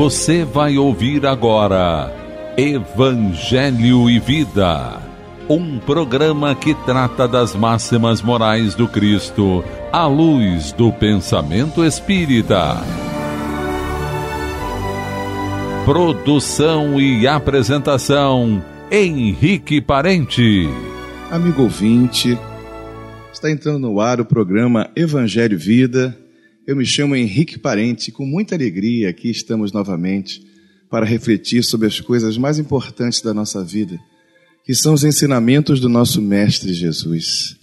Você vai ouvir agora Evangelho e Vida, um programa que trata das máximas morais do Cristo à luz do pensamento espírita. Produção e apresentação Henrique Parente. Amigo ouvinte, está entrando no ar o programa Evangelho e Vida eu me chamo Henrique Parente e com muita alegria aqui estamos novamente para refletir sobre as coisas mais importantes da nossa vida, que são os ensinamentos do nosso Mestre Jesus.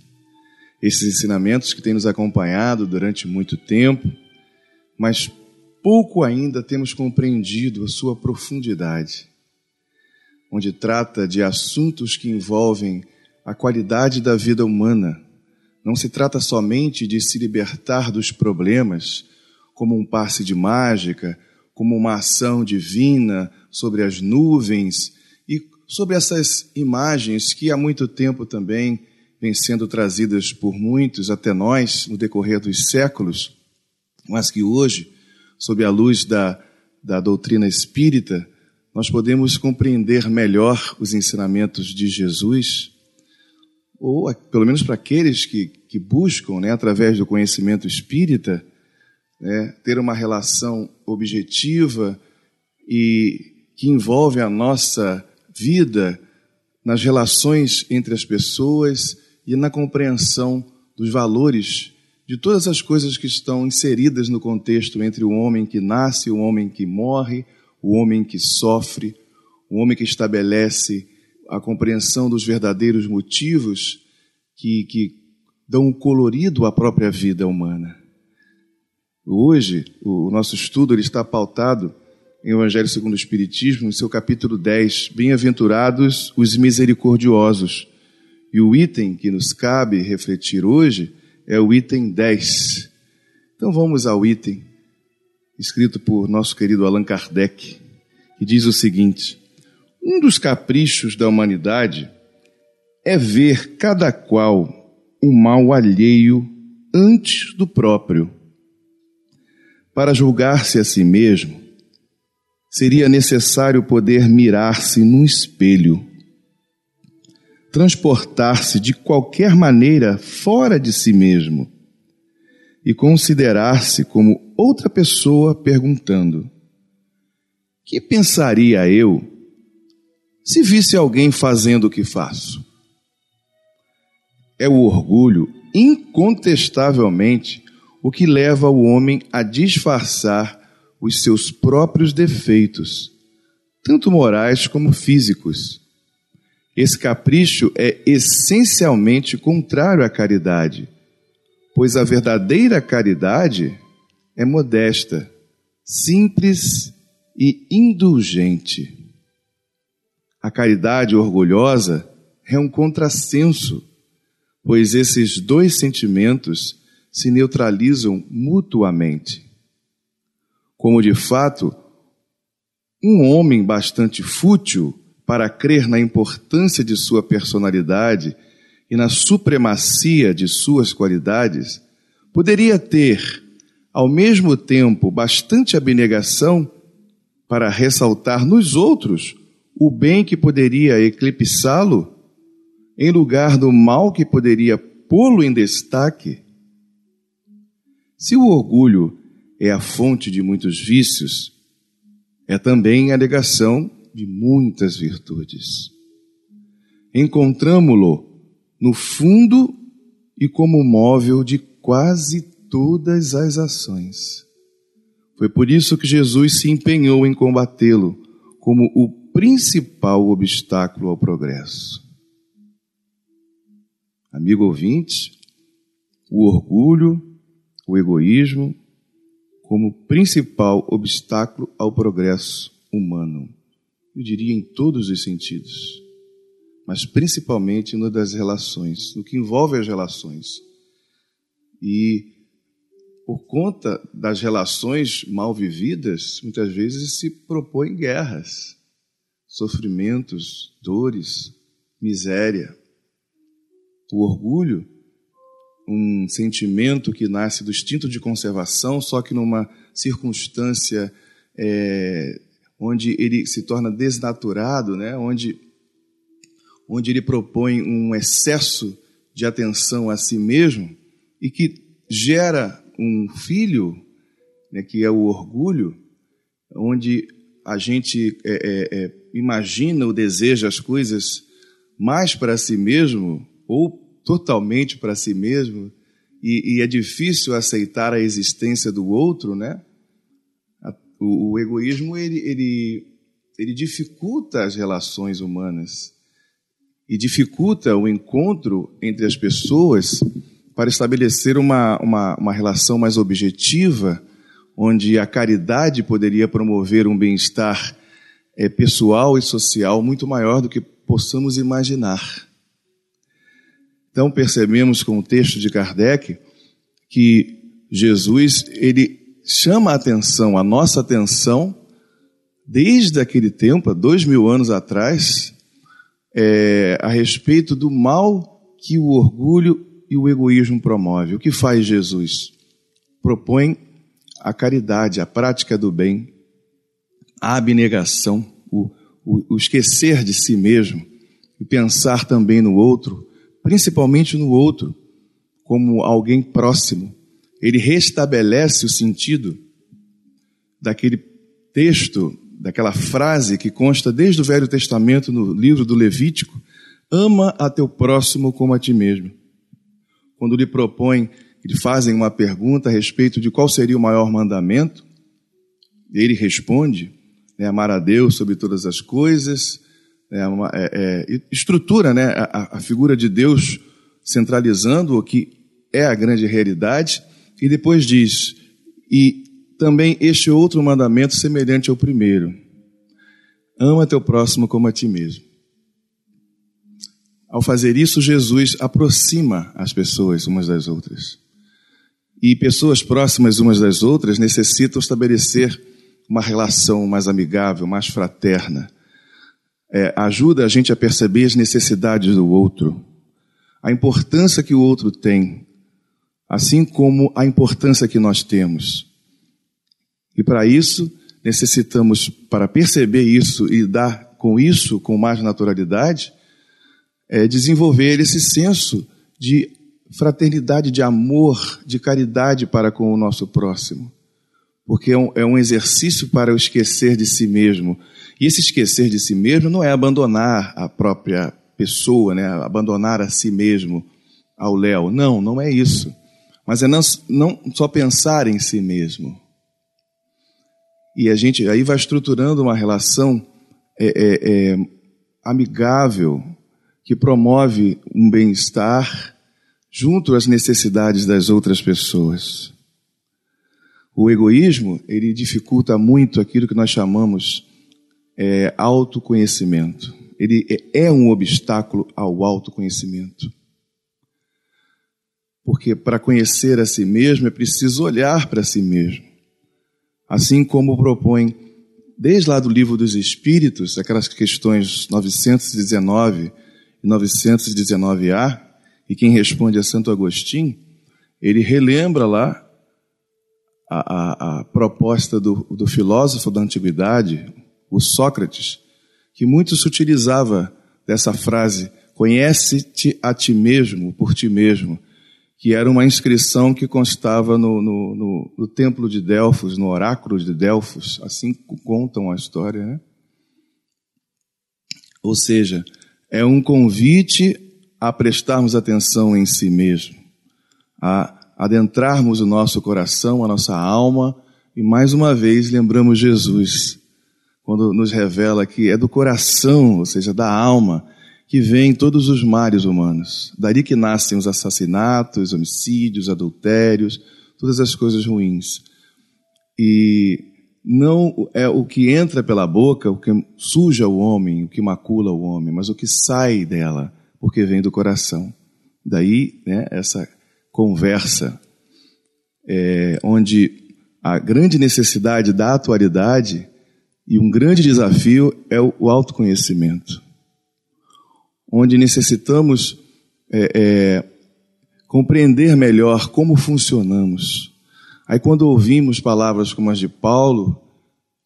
Esses ensinamentos que têm nos acompanhado durante muito tempo, mas pouco ainda temos compreendido a sua profundidade, onde trata de assuntos que envolvem a qualidade da vida humana não se trata somente de se libertar dos problemas como um passe de mágica, como uma ação divina sobre as nuvens e sobre essas imagens que há muito tempo também vêm sendo trazidas por muitos até nós no decorrer dos séculos, mas que hoje, sob a luz da, da doutrina espírita, nós podemos compreender melhor os ensinamentos de Jesus ou pelo menos para aqueles que, que buscam, né, através do conhecimento espírita, né, ter uma relação objetiva e que envolve a nossa vida nas relações entre as pessoas e na compreensão dos valores de todas as coisas que estão inseridas no contexto entre o homem que nasce, o homem que morre, o homem que sofre, o homem que estabelece a compreensão dos verdadeiros motivos que, que dão um colorido à própria vida humana. Hoje, o nosso estudo ele está pautado em Evangelho segundo o Espiritismo, no seu capítulo 10, Bem-aventurados os misericordiosos. E o item que nos cabe refletir hoje é o item 10. Então vamos ao item escrito por nosso querido Allan Kardec, que diz o seguinte: um dos caprichos da humanidade é ver cada qual o mal alheio antes do próprio. Para julgar-se a si mesmo, seria necessário poder mirar-se num espelho, transportar-se de qualquer maneira fora de si mesmo e considerar-se como outra pessoa perguntando: Que pensaria eu? Se visse alguém fazendo o que faço, é o orgulho, incontestavelmente, o que leva o homem a disfarçar os seus próprios defeitos, tanto morais como físicos. Esse capricho é essencialmente contrário à caridade, pois a verdadeira caridade é modesta, simples e indulgente. A caridade orgulhosa é um contrassenso, pois esses dois sentimentos se neutralizam mutuamente. Como de fato, um homem bastante fútil para crer na importância de sua personalidade e na supremacia de suas qualidades, poderia ter, ao mesmo tempo, bastante abnegação para ressaltar nos outros o bem que poderia eclipsá-lo, em lugar do mal que poderia pô-lo em destaque? Se o orgulho é a fonte de muitos vícios, é também a negação de muitas virtudes. Encontramo-lo no fundo e como móvel de quase todas as ações. Foi por isso que Jesus se empenhou em combatê-lo como o principal obstáculo ao progresso. Amigo ouvinte, o orgulho, o egoísmo, como principal obstáculo ao progresso humano. Eu diria em todos os sentidos, mas principalmente no das relações, no que envolve as relações. E por conta das relações mal vividas, muitas vezes se propõem guerras sofrimentos, dores, miséria. O orgulho, um sentimento que nasce do instinto de conservação, só que numa circunstância é, onde ele se torna desnaturado, né? onde, onde ele propõe um excesso de atenção a si mesmo e que gera um filho, né, que é o orgulho, onde a gente é, é, é imagina ou deseja as coisas mais para si mesmo ou totalmente para si mesmo e, e, é difícil aceitar a existência do outro, né? O, o egoísmo ele, ele, ele dificulta as relações humanas e dificulta o encontro entre as pessoas para estabelecer uma, uma, uma relação mais objetiva, onde a caridade poderia promover um bem-estar é, pessoal e social muito maior do que possamos imaginar. Então percebemos com o texto de Kardec que Jesus ele chama a atenção, a nossa atenção, desde aquele tempo, dois mil anos atrás, é, a respeito do mal que o orgulho e o egoísmo promove. O que faz Jesus? Propõe a caridade, a prática do bem, a abnegação, o, o, o esquecer de si mesmo e pensar também no outro, principalmente no outro, como alguém próximo. Ele restabelece o sentido daquele texto, daquela frase que consta desde o Velho Testamento no livro do Levítico: ama a teu próximo como a ti mesmo. Quando lhe propõem, lhe fazem uma pergunta a respeito de qual seria o maior mandamento, ele responde: né, amar a Deus sobre todas as coisas, né, é, é, estrutura né, a, a, figura de Deus centralizando o que é a grande realidade, e depois diz: e também este outro mandamento semelhante ao primeiro: ama teu próximo como a ti mesmo. Ao fazer isso, Jesus aproxima as pessoas umas das outras. E pessoas próximas umas das outras necessitam estabelecer uma relação mais amigável, mais fraterna. É, ajuda a gente a perceber as necessidades do outro, a importância que o outro tem, assim como a importância que nós temos. E para isso, necessitamos, para perceber isso e dar com isso com mais naturalidade, é desenvolver esse senso de fraternidade, de amor, de caridade para com o nosso próximo porque é um, é um exercício para o esquecer de si mesmo. E esse esquecer de si mesmo não é abandonar a própria pessoa, né? abandonar a si mesmo ao Léo. Não, não é isso. Mas é não, não só pensar em si mesmo. E a gente aí vai estruturando uma relação é, é, é, amigável que promove um bem-estar junto às necessidades das outras pessoas. O egoísmo, ele dificulta muito aquilo que nós chamamos é, autoconhecimento. Ele é, é um obstáculo ao autoconhecimento. Porque para conhecer a si mesmo é preciso olhar para si mesmo. Assim como propõe, desde lá do Livro dos Espíritos, aquelas questões 919 e 919A, e quem responde a é Santo Agostinho, ele relembra lá a, a, a proposta do, do filósofo da antiguidade, o Sócrates, que muito se utilizava dessa frase: conhece-te a ti mesmo por ti mesmo, que era uma inscrição que constava no, no, no, no templo de Delfos, no oráculo de Delfos, assim contam a história, né? Ou seja, é um convite a prestarmos atenção em si mesmo, a adentrarmos o nosso coração, a nossa alma, e mais uma vez lembramos Jesus, quando nos revela que é do coração, ou seja, da alma, que vem todos os males humanos. Daí que nascem os assassinatos, homicídios, adultérios, todas as coisas ruins. E não é o que entra pela boca, o que suja o homem, o que macula o homem, mas o que sai dela, porque vem do coração. Daí né, essa conversa, é, onde a grande necessidade da atualidade e um grande desafio é o autoconhecimento, onde necessitamos é, é, compreender melhor como funcionamos. Aí, quando ouvimos palavras como as de Paulo,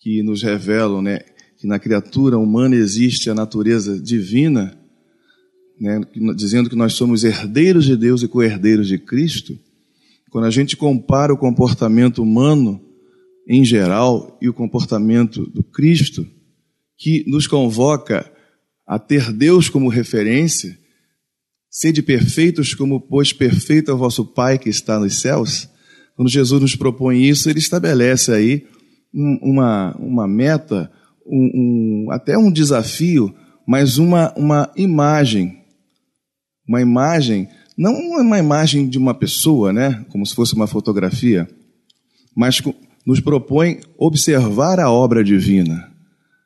que nos revelam né, que na criatura humana existe a natureza divina, né, dizendo que nós somos herdeiros de Deus e co-herdeiros de Cristo, quando a gente compara o comportamento humano em geral e o comportamento do Cristo, que nos convoca a ter Deus como referência, sede perfeitos como, pois, perfeito é o vosso Pai que está nos céus, quando Jesus nos propõe isso, ele estabelece aí uma, uma meta, um, um, até um desafio, mas uma, uma imagem uma imagem, não uma imagem de uma pessoa, né, como se fosse uma fotografia, mas nos propõe observar a obra divina,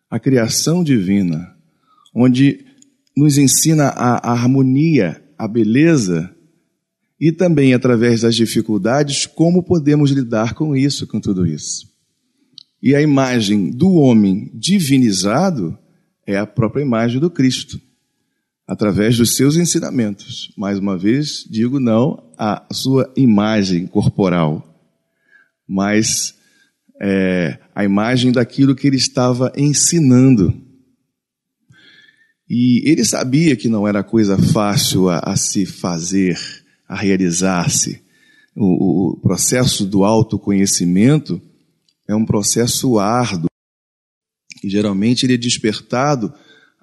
a criação divina, onde nos ensina a, a harmonia, a beleza e também através das dificuldades como podemos lidar com isso, com tudo isso. E a imagem do homem divinizado é a própria imagem do Cristo através dos seus ensinamentos. Mais uma vez, digo não à sua imagem corporal, mas é, a imagem daquilo que ele estava ensinando. E ele sabia que não era coisa fácil a, a se fazer, a realizar-se. O, o processo do autoconhecimento é um processo árduo, e geralmente ele é despertado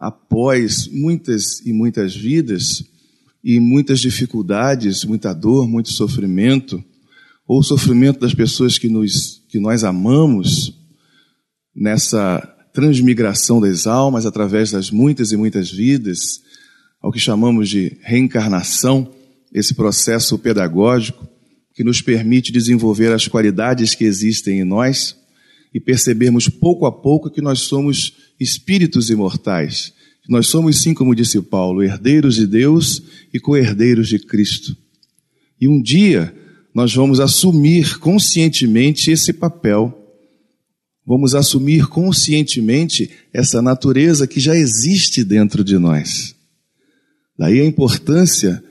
após muitas e muitas vidas e muitas dificuldades, muita dor, muito sofrimento, ou sofrimento das pessoas que, nos, que nós amamos, nessa transmigração das almas através das muitas e muitas vidas, ao que chamamos de reencarnação, esse processo pedagógico que nos permite desenvolver as qualidades que existem em nós e percebermos pouco a pouco que nós somos espíritos imortais. Nós somos, sim, como disse Paulo, herdeiros de Deus e co-herdeiros de Cristo. E um dia nós vamos assumir conscientemente esse papel. Vamos assumir conscientemente essa natureza que já existe dentro de nós. Daí a importância,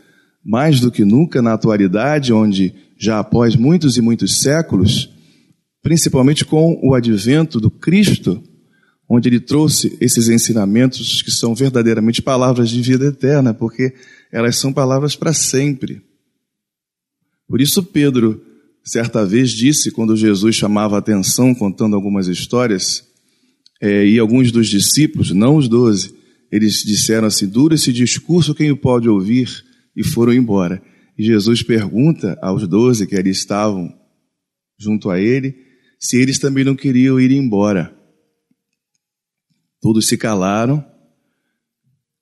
mais do que nunca na atualidade, onde já após muitos e muitos séculos, principalmente com o advento do Cristo, onde ele trouxe esses ensinamentos que são verdadeiramente palavras de vida eterna, porque elas são palavras para sempre. Por isso, Pedro, certa vez, disse, quando Jesus chamava a atenção, contando algumas histórias, é, e alguns dos discípulos, não os doze, eles disseram assim: dura esse discurso, quem o pode ouvir? E foram embora. E Jesus pergunta aos doze que ali estavam junto a ele se eles também não queriam ir embora. Todos se calaram.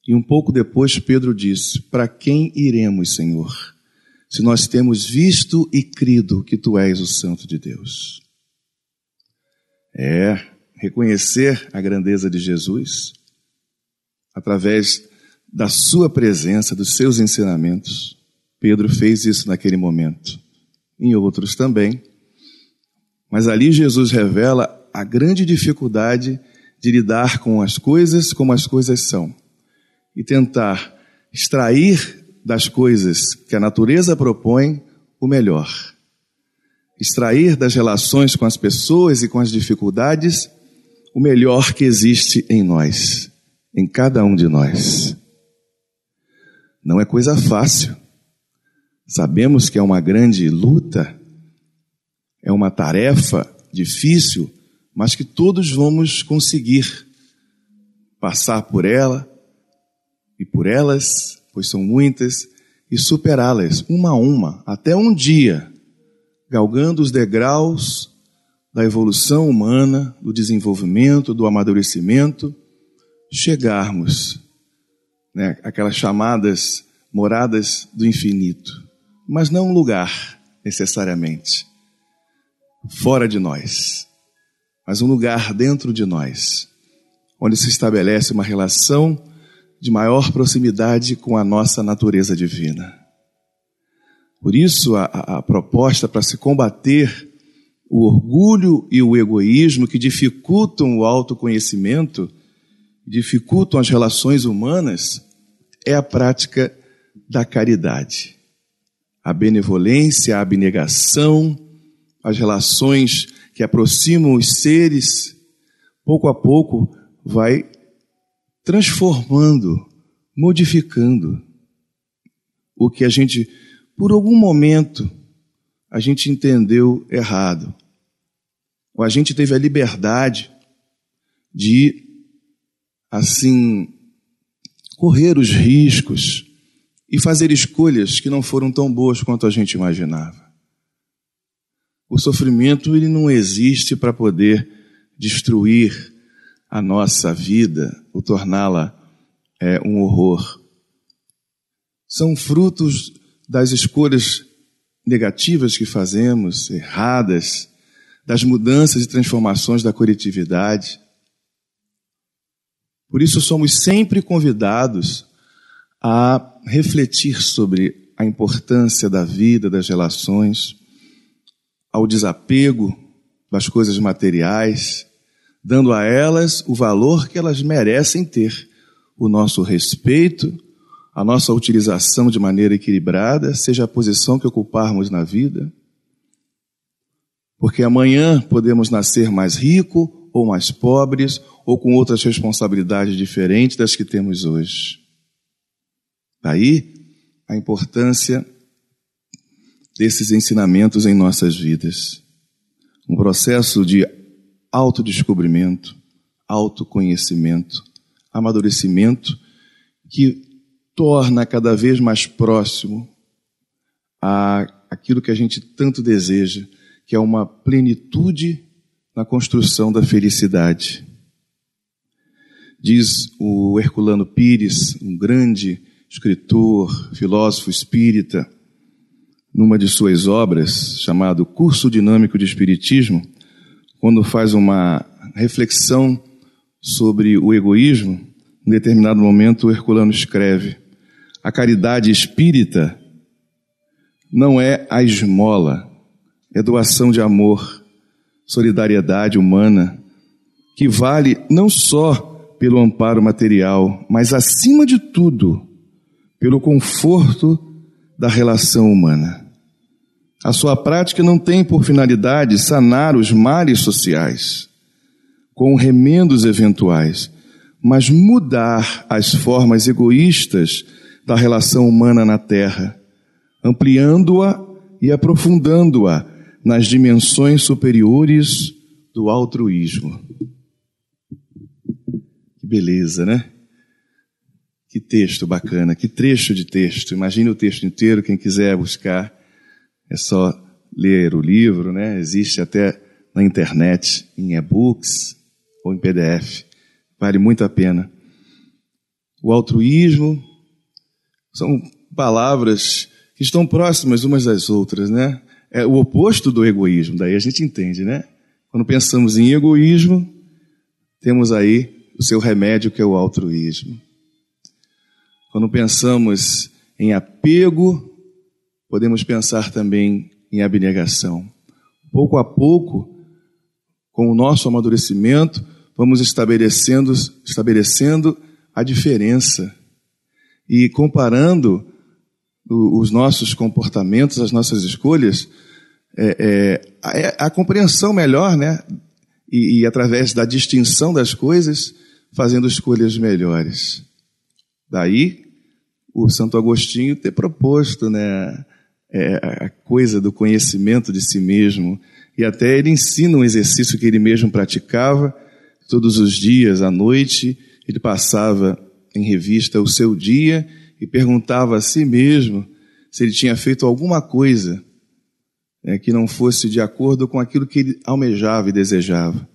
E um pouco depois Pedro disse: Para quem iremos, Senhor, se nós temos visto e crido que tu és o Santo de Deus? É reconhecer a grandeza de Jesus através da sua presença, dos seus ensinamentos. Pedro fez isso naquele momento, em outros também. Mas ali Jesus revela a grande dificuldade de lidar com as coisas como as coisas são e tentar extrair das coisas que a natureza propõe o melhor. Extrair das relações com as pessoas e com as dificuldades o melhor que existe em nós, em cada um de nós. Não é coisa fácil. Sabemos que é uma grande luta, é uma tarefa difícil, mas que todos vamos conseguir passar por ela e por elas, pois são muitas, e superá-las uma a uma, até um dia, galgando os degraus da evolução humana, do desenvolvimento, do amadurecimento, chegarmos né, aquelas chamadas moradas do infinito, mas não um lugar necessariamente fora de nós mas um lugar dentro de nós, onde se estabelece uma relação de maior proximidade com a nossa natureza divina. Por isso, a, a proposta para se combater o orgulho e o egoísmo que dificultam o autoconhecimento, dificultam as relações humanas, é a prática da caridade. A benevolência, a abnegação, as relações que aproximam os seres, pouco a pouco vai transformando, modificando o que a gente, por algum momento, a gente entendeu errado. Ou a gente teve a liberdade de, assim, correr os riscos e fazer escolhas que não foram tão boas quanto a gente imaginava. O sofrimento ele não existe para poder destruir a nossa vida ou torná-la é, um horror. São frutos das escolhas negativas que fazemos, erradas, das mudanças e transformações da coletividade. Por isso, somos sempre convidados a refletir sobre a importância da vida, das relações, ao desapego das coisas materiais, dando a elas o valor que elas merecem ter, o nosso respeito, a nossa utilização de maneira equilibrada, seja a posição que ocuparmos na vida. Porque amanhã podemos nascer mais rico ou mais pobres ou com outras responsabilidades diferentes das que temos hoje. Daí a importância desses ensinamentos em nossas vidas. Um processo de autodescobrimento, autoconhecimento, amadurecimento que torna cada vez mais próximo a aquilo que a gente tanto deseja, que é uma plenitude na construção da felicidade. Diz o Herculano Pires, um grande escritor, filósofo espírita, numa de suas obras, chamado Curso Dinâmico de Espiritismo, quando faz uma reflexão sobre o egoísmo, em determinado momento o Herculano escreve: A caridade espírita não é a esmola, é doação de amor, solidariedade humana, que vale não só pelo amparo material, mas acima de tudo, pelo conforto da relação humana. A sua prática não tem por finalidade sanar os males sociais com remendos eventuais, mas mudar as formas egoístas da relação humana na Terra, ampliando-a e aprofundando-a nas dimensões superiores do altruísmo. Que beleza, né? Que texto bacana, que trecho de texto. Imagine o texto inteiro, quem quiser buscar é só ler o livro, né? Existe até na internet, em e-books ou em PDF. Vale muito a pena. O altruísmo são palavras que estão próximas umas das outras, né? É o oposto do egoísmo, daí a gente entende, né? Quando pensamos em egoísmo, temos aí o seu remédio que é o altruísmo. Quando pensamos em apego, podemos pensar também em abnegação. Pouco a pouco, com o nosso amadurecimento, vamos estabelecendo, estabelecendo a diferença e comparando os nossos comportamentos, as nossas escolhas, é, é, a, é a, compreensão melhor, né? E, e através da distinção das coisas, fazendo escolhas melhores. Daí, o Santo Agostinho ter proposto, né? é, a coisa do conhecimento de si mesmo. E até ele ensina um exercício que ele mesmo praticava todos os dias à noite. Ele passava em revista o seu dia e perguntava a si mesmo se ele tinha feito alguma coisa né, que não fosse de acordo com aquilo que ele almejava e desejava.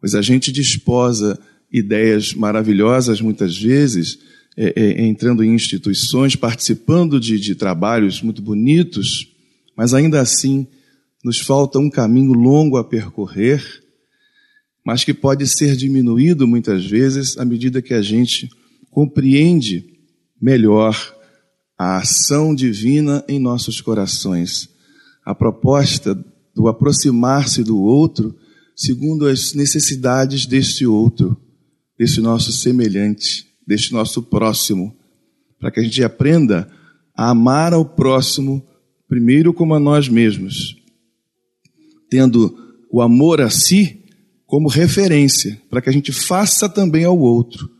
Pois a gente desposa ideias maravilhosas muitas vezes é, é, entrando em instituições, participando de, de trabalhos muito bonitos, mas ainda assim nos falta um caminho longo a percorrer, mas que pode ser diminuído muitas vezes à medida que a gente compreende melhor a ação divina em nossos corações. A proposta do aproximar-se do outro segundo as necessidades deste outro, desse nosso semelhante deste nosso próximo, para que a gente aprenda a amar ao próximo primeiro como a nós mesmos, tendo o amor a si como referência, para que a gente faça também ao outro,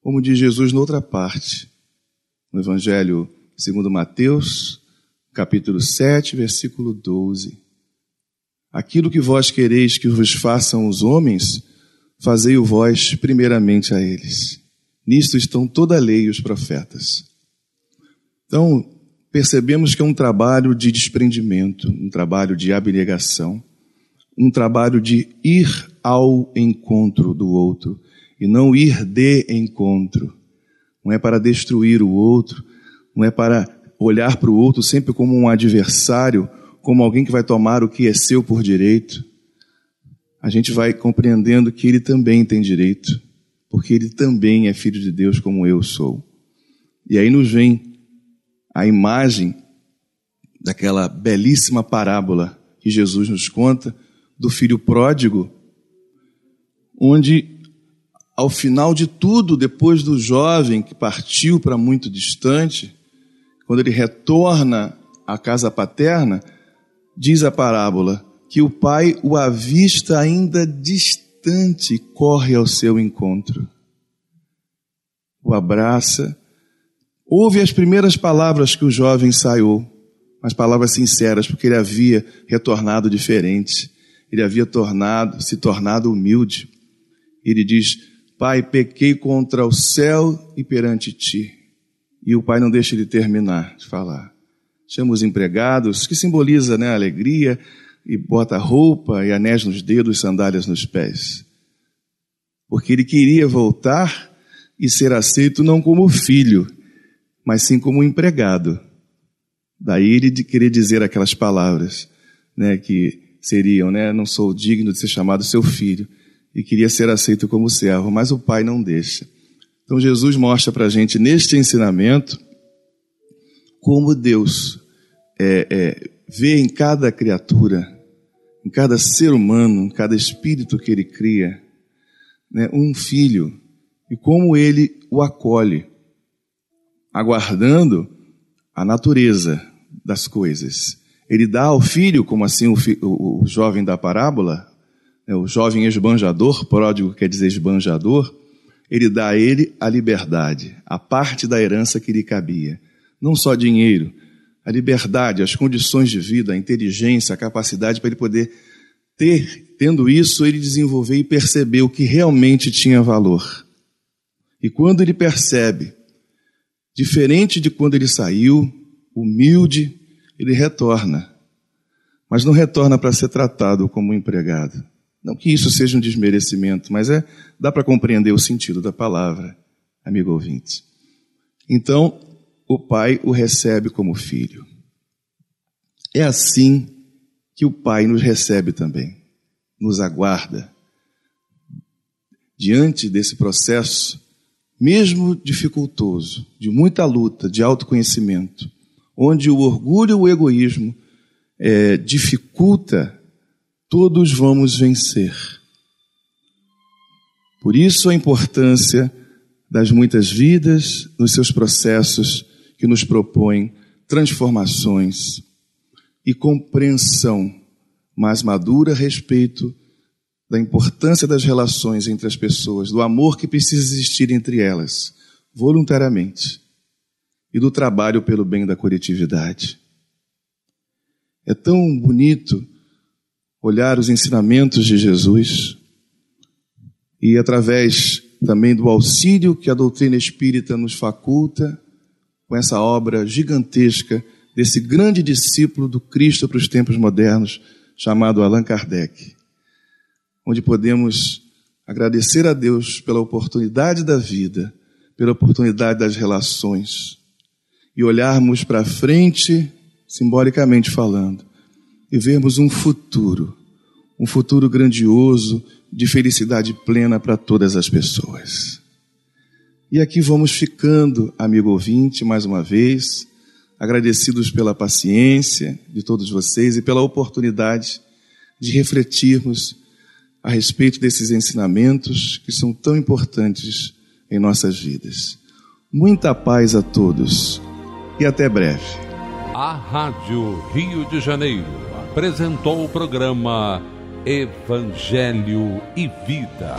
como diz Jesus noutra parte, no Evangelho segundo Mateus, capítulo 7, versículo 12. Aquilo que vós quereis que vos façam os homens, fazei-o vós primeiramente a eles. Nisto estão toda a lei e os profetas. Então, percebemos que é um trabalho de desprendimento, um trabalho de abnegação, um trabalho de ir ao encontro do outro e não ir de encontro. Não é para destruir o outro, não é para olhar para o outro sempre como um adversário, como alguém que vai tomar o que é seu por direito. A gente vai compreendendo que ele também tem direito porque ele também é filho de Deus como eu sou. E aí nos vem a imagem daquela belíssima parábola que Jesus nos conta do filho pródigo, onde ao final de tudo, depois do jovem que partiu para muito distante, quando ele retorna à casa paterna, diz a parábola que o pai o avista ainda distante instante corre ao seu encontro. O abraça, ouve as primeiras palavras que o jovem ensaiou, as palavras sinceras, porque ele havia retornado diferente, ele havia tornado, se tornado humilde. Ele diz: Pai, pequei contra o céu e perante ti. E o pai não deixa ele terminar de falar. Chama os empregados, que simboliza né, a alegria, e bota roupa e anéis nos dedos, sandálias nos pés. Porque ele queria voltar e ser aceito não como filho, mas sim como empregado. Daí ele querer dizer aquelas palavras, né, que seriam, né, não sou digno de ser chamado seu filho, e queria ser aceito como servo, mas o pai não deixa. Então Jesus mostra para a gente neste ensinamento como Deus é, é, vê em cada criatura, em cada ser humano, em cada espírito que ele cria, né, um filho e como ele o acolhe, aguardando a natureza das coisas. Ele dá ao filho, como assim o, fi, o, o jovem da parábola, né, o jovem esbanjador, pródigo quer dizer esbanjador, ele dá a ele a liberdade, a parte da herança que lhe cabia. Não só dinheiro, a liberdade, as condições de vida, a inteligência, a capacidade para ele poder ter, tendo isso, ele desenvolver e perceber o que realmente tinha valor. E quando ele percebe, diferente de quando ele saiu, humilde, ele retorna. Mas não retorna para ser tratado como um empregado. Não que isso seja um desmerecimento, mas é dá para compreender o sentido da palavra, amigo ouvinte. Então, o Pai o recebe como filho. É assim que o Pai nos recebe também, nos aguarda. Diante desse processo, mesmo dificultoso, de muita luta, de autoconhecimento, onde o orgulho e o egoísmo é, dificulta, todos vamos vencer. Por isso a importância das muitas vidas nos seus processos que nos propõe transformações e compreensão mais madura a respeito da importância das relações entre as pessoas, do amor que precisa existir entre elas, voluntariamente, e do trabalho pelo bem da coletividade. É tão bonito olhar os ensinamentos de Jesus e, através também do auxílio que a doutrina espírita nos faculta, com essa obra gigantesca desse grande discípulo do Cristo para os tempos modernos, chamado Allan Kardec, onde podemos agradecer a Deus pela oportunidade da vida, pela oportunidade das relações e olharmos para frente, simbolicamente falando, e vermos um futuro, um futuro grandioso de felicidade plena para todas as pessoas. E aqui vamos ficando, amigo ouvinte, mais uma vez, agradecidos pela paciência de todos vocês e pela oportunidade de refletirmos a respeito desses ensinamentos que são tão importantes em nossas vidas. Muita paz a todos e até breve. A Rádio Rio de Janeiro apresentou o programa Evangelho e Vida.